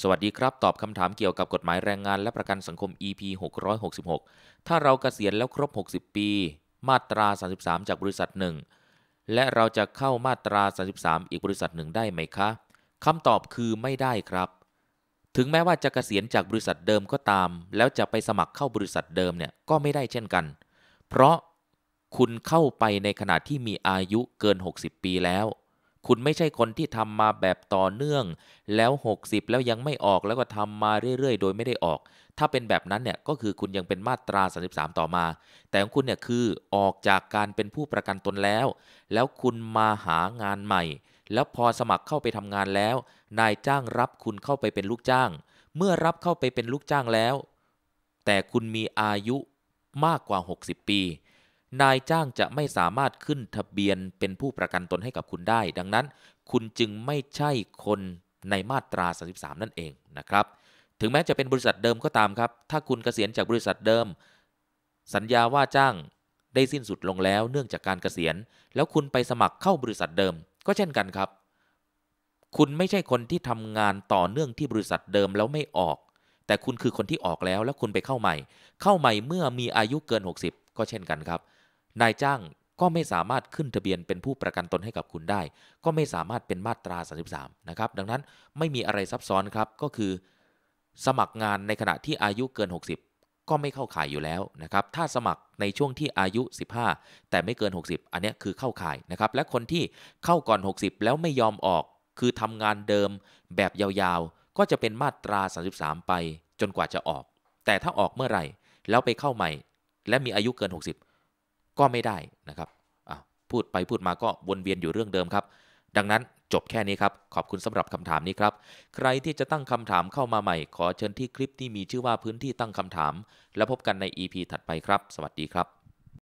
สวัสดีครับ ตอบคำถามเกี่ยวกับกฎหมายแรงงานและประกันสังคม EP 666 ถ้าเรากเกษียณแล้วครบ 60 ปี มาตรา 33จากบริษัทหนึ่งและเราจะเข้ามาตรา 33 อีกบริษัทหนึ่งได้ไหมคะ คำตอบคือไม่ได้ครับ ถึงแม้ว่าจะกะเกษียณจากบริษัทเดิมก็ตาม แล้วจะไปสมัครเข้าบริษัทเดิมเนี่ยก็ไม่ได้เช่นกัน เพราะคุณเข้าไปในขณะที่มีอายุเกิน 60 ปีแล้วคุณไม่ใช่คนที่ทำมาแบบต่อเนื่อง แล้ว 60 แล้วยังไม่ออกแล้วก็ทำมาเรื่อยๆ โดยไม่ได้ออกถ้าเป็นแบบนั้นเนี่ยก็คือคุณยังเป็นมาตรา33 ต่อมา แต่ของคุณเนี่ยคือออกจากการเป็นผู้ประกันตนแล้ว แล้วคุณมาหางานใหม่ แล้วพอสมัครเข้าไปทำงานแล้ว นายจ้างรับคุณเข้าไปเป็นลูกจ้าง เมื่อรับเข้าไปเป็นลูกจ้างแล้ว แต่คุณมีอายุมากกว่า 60 ปีนายจ้างจะไม่สามารถขึ้นทะเบียนเป็นผู้ประกันตนให้กับคุณได้ ดังนั้นคุณจึงไม่ใช่คนในมาตรา33 นั่นเองนะครับ ถึงแม้จะเป็นบริษัทเดิมก็ตามครับ ถ้าคุณเกษียณจากบริษัทเดิม สัญญาว่าจ้างได้สิ้นสุดลงแล้วเนื่องจากการเกษียณ แล้วคุณไปสมัครเข้าบริษัทเดิม ก็เช่นกันครับ คุณไม่ใช่คนที่ทำงานต่อเนื่องที่บริษัทเดิมแล้วไม่ออก แต่คุณคือคนที่ออกแล้วแล้วคุณไปเข้าใหม่ เข้าใหม่เมื่อมีอายุเกิน 60 ก็เช่นกันครับนายจ้างก็ไม่สามารถขึ้นทะเบียนเป็นผู้ประกันตนให้กับคุณได้ ก็ไม่สามารถเป็นมาตรา33นะครับ ดังนั้นไม่มีอะไรซับซ้อนครับ ก็คือ สมัครงานในขณะที่อายุเกิน 60 ก็ไม่เข้าข่ายอยู่แล้วนะครับ ถ้าสมัครในช่วงที่อายุ 15 แต่ไม่เกิน 60 อันนี้คือเข้าข่ายนะครับ และคนที่เข้าก่อน 60 แล้วไม่ยอมออก คือทำงานเดิมแบบยาวๆ ก็จะเป็นมาตรา33ไป จนกว่าจะออก แต่ถ้าออกเมื่อไหร่แล้วไปเข้าใหม่ และมีอายุเกิน 60ก็ไม่ได้นะครับพูดไปพูดมาก็วนเวียนอยู่เรื่องเดิมครับ ดังนั้นจบแค่นี้ครับ ขอบคุณสำหรับคำถามนี้ครับ ใครที่จะตั้งคำถามเข้ามาใหม่ ขอเชิญที่คลิปที่มีชื่อว่าพื้นที่ตั้งคำถาม แล้วพบกันใน EP ถัดไปครับ สวัสดีครับ